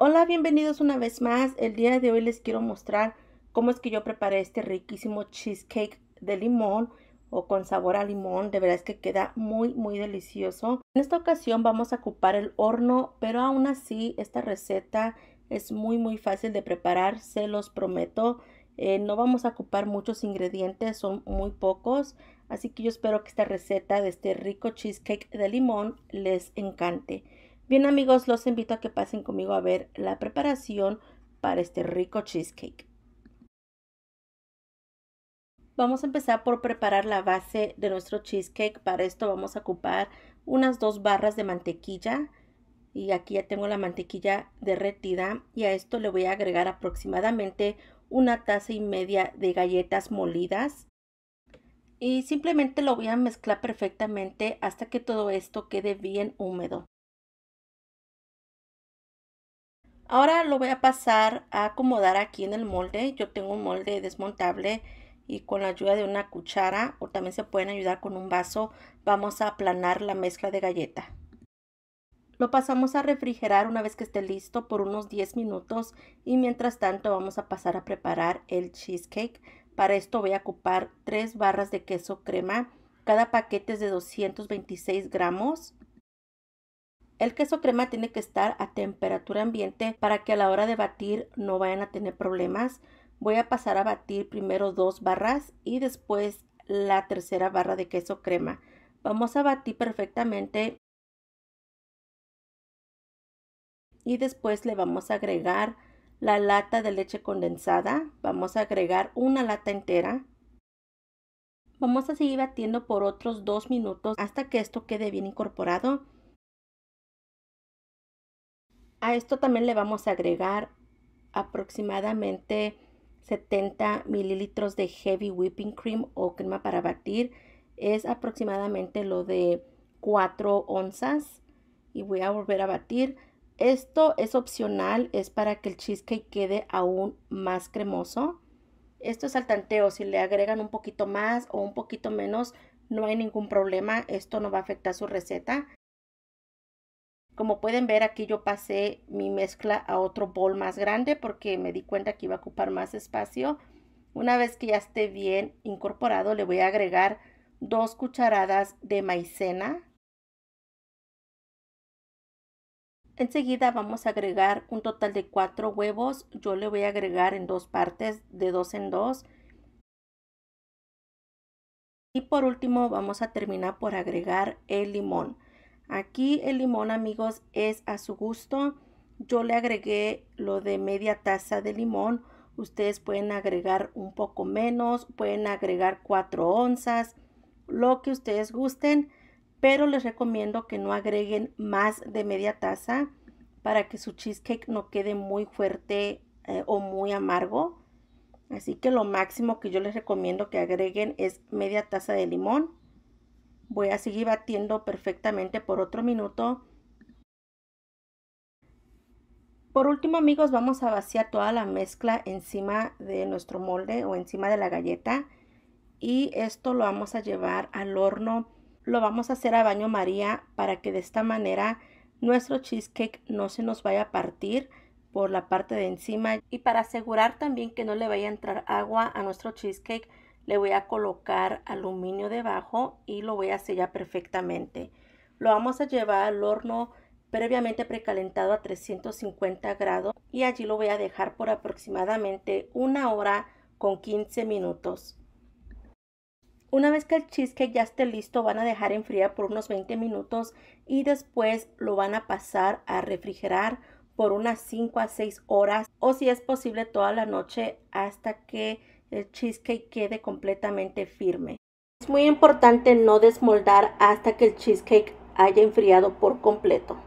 Hola, bienvenidos una vez más. El día de hoy les quiero mostrar cómo es que yo preparé este riquísimo cheesecake de limón o con sabor a limón. De verdad es que queda muy, muy delicioso. En esta ocasión vamos a ocupar el horno, pero aún así esta receta es muy, muy fácil de preparar, se los prometo. Eh, no vamos a ocupar muchos ingredientes, son muy pocos. Así que yo espero que esta receta de este rico cheesecake de limón les encante. Bien amigos, los invito a que pasen conmigo a ver la preparación para este rico cheesecake. Vamos a empezar por preparar la base de nuestro cheesecake. Para esto vamos a ocupar unas dos barras de mantequilla. Y aquí ya tengo la mantequilla derretida. Y a esto le voy a agregar aproximadamente una taza y media de galletas molidas. Y simplemente lo voy a mezclar perfectamente hasta que todo esto quede bien húmedo. Ahora lo voy a pasar a acomodar aquí en el molde. Yo tengo un molde desmontable y con la ayuda de una cuchara o también se pueden ayudar con un vaso vamos a aplanar la mezcla de galleta. Lo pasamos a refrigerar una vez que esté listo por unos 10 minutos y mientras tanto vamos a pasar a preparar el cheesecake. Para esto voy a ocupar 3 barras de queso crema. Cada paquete es de 226 gramos. El queso crema tiene que estar a temperatura ambiente para que a la hora de batir no vayan a tener problemas. Voy a pasar a batir primero dos barras y después la tercera barra de queso crema. Vamos a batir perfectamente y después le vamos a agregar la lata de leche condensada. Vamos a agregar una lata entera. Vamos a seguir batiendo por otros dos minutos hasta que esto quede bien incorporado. A esto también le vamos a agregar aproximadamente 70 mililitros de heavy whipping cream o crema para batir. Es aproximadamente lo de 4 onzas y voy a volver a batir. Esto es opcional, es para que el cheesecake quede aún más cremoso. Esto es al tanteo, si le agregan un poquito más o un poquito menos, no hay ningún problema, esto no va a afectar su receta. Como pueden ver aquí yo pasé mi mezcla a otro bol más grande porque me di cuenta que iba a ocupar más espacio. Una vez que ya esté bien incorporado le voy a agregar dos cucharadas de maicena. Enseguida vamos a agregar un total de cuatro huevos. Yo le voy a agregar en dos partes, de dos en dos. Y por último vamos a terminar por agregar el limón. Aquí el limón, amigos, es a su gusto. Yo le agregué lo de media taza de limón. Ustedes pueden agregar un poco menos, pueden agregar 4 onzas, lo que ustedes gusten, pero les recomiendo que no agreguen más de media taza para que su cheesecake no quede muy fuerte eh, o muy amargo. Así que lo máximo que yo les recomiendo que agreguen es media taza de limón. Voy a seguir batiendo perfectamente por otro minuto. Por último amigos vamos a vaciar toda la mezcla encima de nuestro molde o encima de la galleta y esto lo vamos a llevar al horno. Lo vamos a hacer a baño maría para que de esta manera nuestro cheesecake no se nos vaya a partir por la parte de encima y para asegurar también que no le vaya a entrar agua a nuestro cheesecake le voy a colocar aluminio debajo y lo voy a sellar perfectamente. Lo vamos a llevar al horno previamente precalentado a 350 grados y allí lo voy a dejar por aproximadamente una hora con 15 minutos. Una vez que el cheesecake ya esté listo, van a dejar enfriar por unos 20 minutos y después lo van a pasar a refrigerar por unas 5 a 6 horas o si es posible toda la noche hasta que el cheesecake quede completamente firme. Es muy importante no desmoldar hasta que el cheesecake haya enfriado por completo.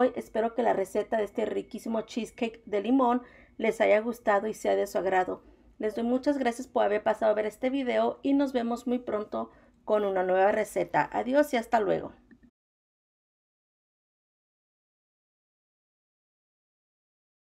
Hoy espero que la receta de este riquísimo cheesecake de limón les haya gustado y sea de su agrado. Les doy muchas gracias por haber pasado a ver este video y nos vemos muy pronto con una nueva receta. Adiós y hasta luego.